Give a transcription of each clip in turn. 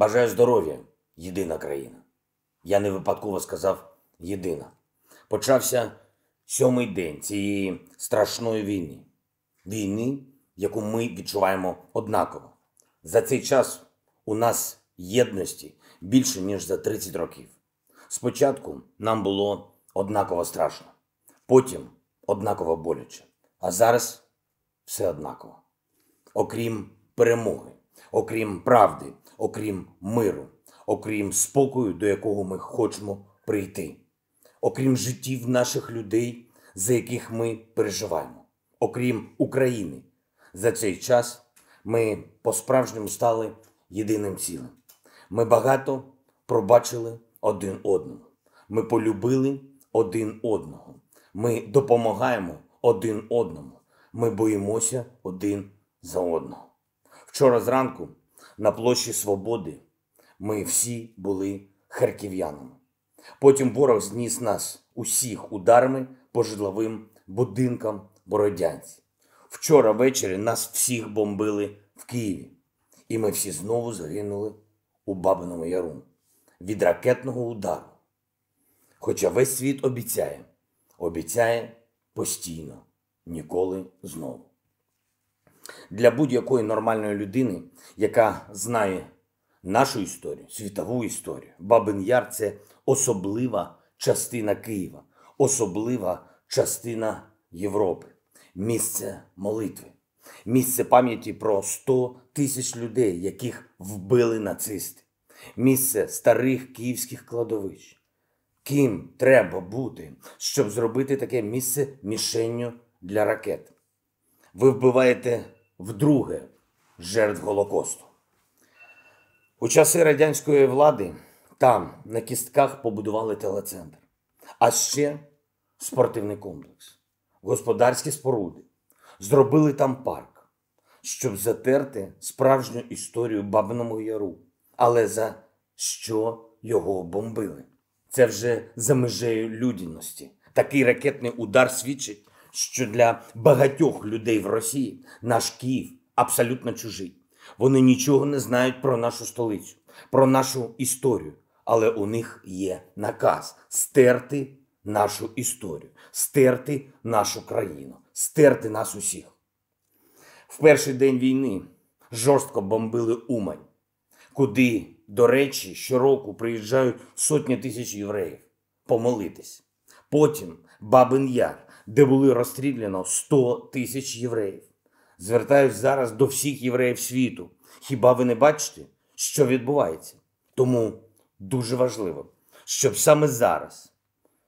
Бажаю здоров'я, єдина країна. Я не випадково сказав єдина. Почався сьомий день цієї страшної війни. Війни, яку ми відчуваємо однаково. За цей час у нас єдності більше, ніж за 30 років. Спочатку нам було однаково страшно, потім однаково боляче. А зараз все однаково. Окрім перемоги, окрім правди, окрім миру, окрім спокою, до якого ми хочемо прийти, окрім життів наших людей, за яких ми переживаємо, окрім України. За цей час ми по-справжньому стали єдиним цілим. Ми багато пробачили один одному. Ми полюбили один одного. Ми допомагаємо один одному. Ми боїмося один за одного. Вчора зранку на площі Свободи ми всі були харків'янами. Потім ворог зніс нас усіх ударами по житловим будинкам Бородянці. Вчора ввечері нас всіх бомбили в Києві, і ми всі знову загинули у Бабиному Яру від ракетного удару. Хоча весь світ обіцяє, обіцяє постійно, ніколи знову. Для будь-якої нормальної людини, яка знає нашу історію, світову історію, Бабин Яр це особлива частина Києва, особлива частина Європи, місце молитви, місце пам'яті про 100 тисяч людей, яких вбили нацисти, місце старих київських кладовищ. Ким треба бути, щоб зробити таке місце мішенню для ракет. Ви вбиваєте вдруге жертв Голокосту. У часи радянської влади там на кістках побудували телецентр, а ще спортивний комплекс, господарські споруди. Зробили там парк, щоб затерти справжню історію Бабиному Яру. Але за що його бомбили? Це вже за межею людяності. Такий ракетний удар свідчить що для багатьох людей в Росії наш Київ абсолютно чужий. Вони нічого не знають про нашу столицю, про нашу історію. Але у них є наказ стерти нашу історію, стерти нашу країну, стерти нас усіх. В перший день війни жорстко бомбили Умань, куди, до речі, щороку приїжджають сотні тисяч євреїв помолитись. Потім Бабин Яр де були розстріляно 100 тисяч євреїв. Звертаюсь зараз до всіх євреїв світу. Хіба ви не бачите, що відбувається? Тому дуже важливо, щоб саме зараз,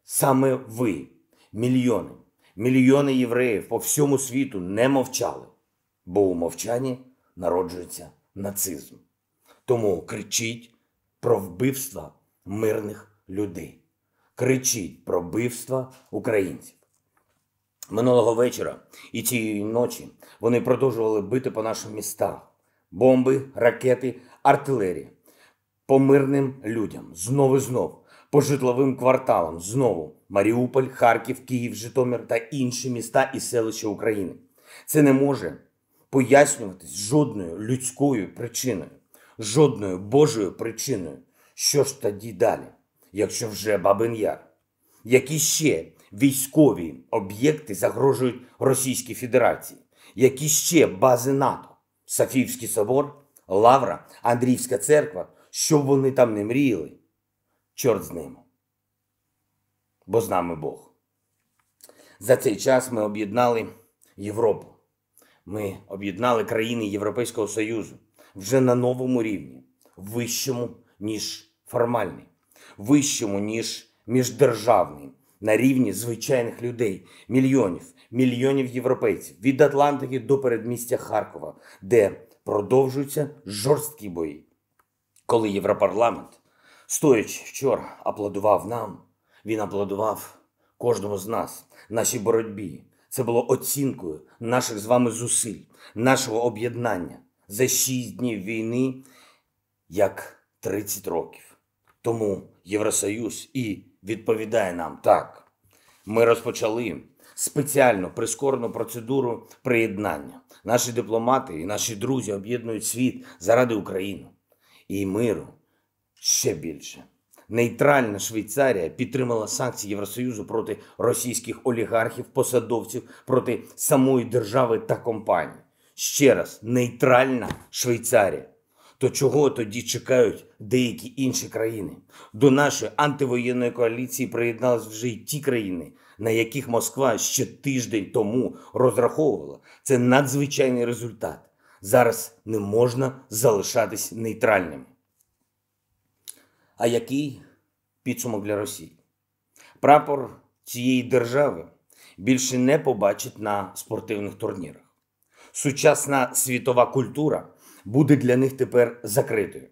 саме ви, мільйони, мільйони євреїв по всьому світу не мовчали, бо у мовчанні народжується нацизм. Тому кричіть про вбивства мирних людей. Кричіть про вбивства українців. Минулого вечора і цієї ночі вони продовжували бити по нашим містам бомби, ракети, артилерія, по мирним людям знову і знов, по житловим кварталам знову Маріуполь, Харків, Київ, Житомир та інші міста і селища України. Це не може пояснюватись жодною людською причиною, жодною божою причиною. Що ж тоді далі, якщо вже Бабин Яр? Які ще військові об'єкти загрожують Російській Федерації, які ще бази НАТО, Софіївський собор, Лавра, Андріївська церква, що б вони там не мріяли, чорт з ними. Бо з нами Бог. За цей час ми об'єднали Європу. Ми об'єднали країни Європейського Союзу вже на новому рівні, вищому, ніж формальний, вищому, ніж міждержавний на рівні звичайних людей, мільйонів, мільйонів європейців від Атлантики до передмістя Харкова, де продовжуються жорсткі бої. Коли Європарламент, стоячи вчора, аплодував нам, він аплодував кожному з нас, нашій боротьбі. Це було оцінкою наших з вами зусиль, нашого об'єднання за шість днів війни як 30 років. Тому Євросоюз і відповідає нам так. Ми розпочали спеціальну прискорену процедуру приєднання. Наші дипломати і наші друзі об'єднують світ заради України і миру ще більше. Нейтральна Швейцарія підтримала санкції Євросоюзу проти російських олігархів, посадовців, проти самої держави та компаній. Ще раз, нейтральна Швейцарія то чого тоді чекають деякі інші країни? До нашої антивоєнної коаліції приєдналися вже й ті країни, на яких Москва ще тиждень тому розраховувала. Це надзвичайний результат. Зараз не можна залишатись нейтральним. А який підсумок для Росії? Прапор цієї держави більше не побачить на спортивних турнірах. Сучасна світова культура буде для них тепер закритою.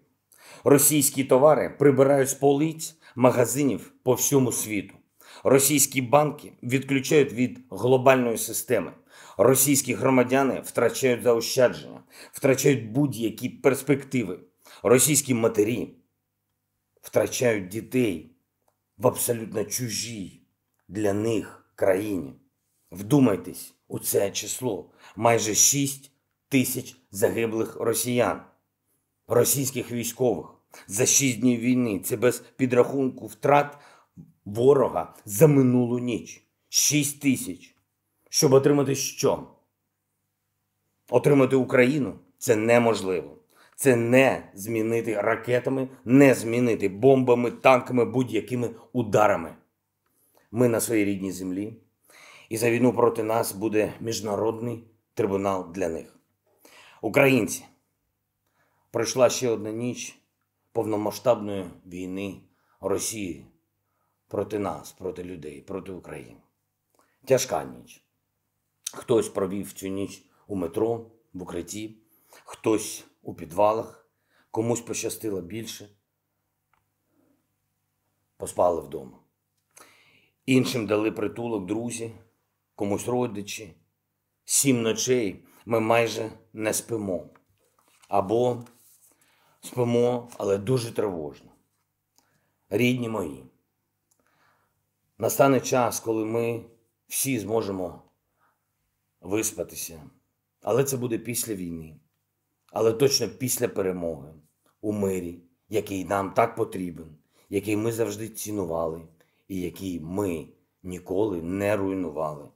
Російські товари прибирають з полиць магазинів по всьому світу. Російські банки відключають від глобальної системи. Російські громадяни втрачають заощадження, втрачають будь-які перспективи. Російські матері втрачають дітей в абсолютно чужій для них країні. Вдумайтесь у це число майже 6 тисяч загиблих росіян, російських військових за шість днів війни. Це без підрахунку втрат ворога за минулу ніч. Шість тисяч. Щоб отримати що? Отримати Україну це неможливо. Це не змінити ракетами, не змінити бомбами, танками, будь-якими ударами. Ми на своїй рідній землі, і за війну проти нас буде міжнародний трибунал для них. Українці, пройшла ще одна ніч повномасштабної війни Росії проти нас, проти людей, проти України. Тяжка ніч. Хтось провів цю ніч у метро, в укритті, хтось у підвалах, комусь пощастило більше. Поспали вдома. Іншим дали притулок друзі, комусь родичі, сім ночей ми майже не спимо. Або спимо, але дуже тривожно. Рідні мої, настане час, коли ми всі зможемо виспатися. Але це буде після війни, але точно після перемоги у мирі, який нам так потрібен, який ми завжди цінували, і який ми ніколи не руйнували.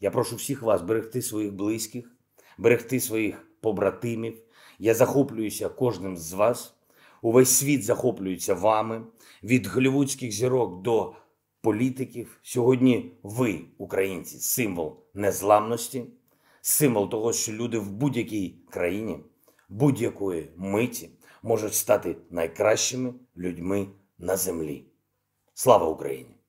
Я прошу всіх вас берегти своїх близьких берегти своїх побратимів. Я захоплююся кожним з вас. Увесь світ захоплюється вами від голівудських зірок до політиків. Сьогодні ви, українці, символ незламності, символ того, що люди в будь-якій країні, будь-якої миті можуть стати найкращими людьми на землі. Слава Україні!